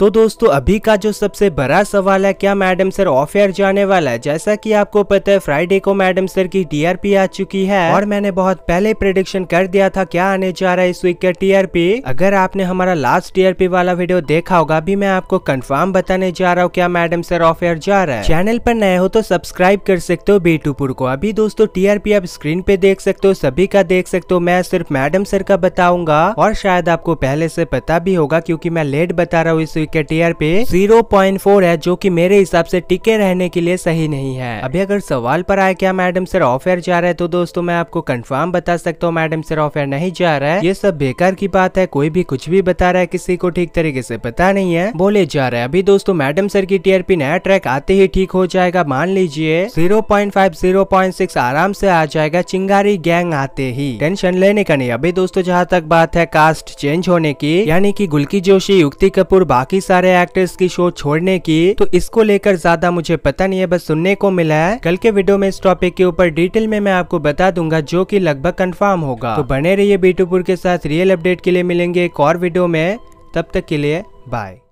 तो दोस्तों अभी का जो सबसे बड़ा सवाल है क्या मैडम सर ऑफ एयर जाने वाला है जैसा कि आपको पता है फ्राइडे को मैडम सर की टीआरपी आ चुकी है और मैंने बहुत पहले प्रेडिक्शन कर दिया था क्या आने जा रहा है इस वीक का टीआरपी अगर आपने हमारा लास्ट टीआरपी वाला वीडियो देखा होगा अभी मैं आपको कंफर्म बताने जा रहा हूँ क्या मैडम सर ऑफ एयर जा रहा है चैनल पर नए हो तो सब्सक्राइब कर सकते हो बेटूपुर को अभी दोस्तों टीआरपी आप स्क्रीन पे देख सकते हो सभी का देख सकते हो मैं सिर्फ मैडम सर का बताऊंगा और शायद आपको पहले से पता भी होगा क्यूँकी मैं लेट बता रहा हूँ इस के ईयर पे 0.4 है जो कि मेरे हिसाब से टिके रहने के लिए सही नहीं है अभी अगर सवाल पर आया क्या मैडम सर ऑफ एयर जा रहा है तो दोस्तों मैं आपको कंफर्म बता सकता हूँ मैडम सर ऑफ एयर नहीं जा रहा है ये सब बेकार की बात है कोई भी कुछ भी बता रहा है किसी को ठीक तरीके ऐसी पता नहीं है बोले जा रहे हैं अभी दोस्तों मैडम सर की टीआरपी नया ट्रैक आते ही ठीक हो जाएगा मान लीजिए जीरो पॉइंट आराम से आ जाएगा चिंगारी गैंग आते ही टेंशन लेने का नहीं अभी दोस्तों जहाँ तक बात है कास्ट चेंज होने की यानी की गुलकी जोशी युक्ति कपूर बाकी काफी सारे एक्टर्स की शो छोड़ने की तो इसको लेकर ज्यादा मुझे पता नहीं है बस सुनने को मिला है कल के वीडियो में इस टॉपिक के ऊपर डिटेल में मैं आपको बता दूंगा जो की लगभग कन्फर्म होगा तो बने रहिए बीटूपुर के साथ रियल अपडेट के लिए मिलेंगे एक और वीडियो में तब तक के लिए बाय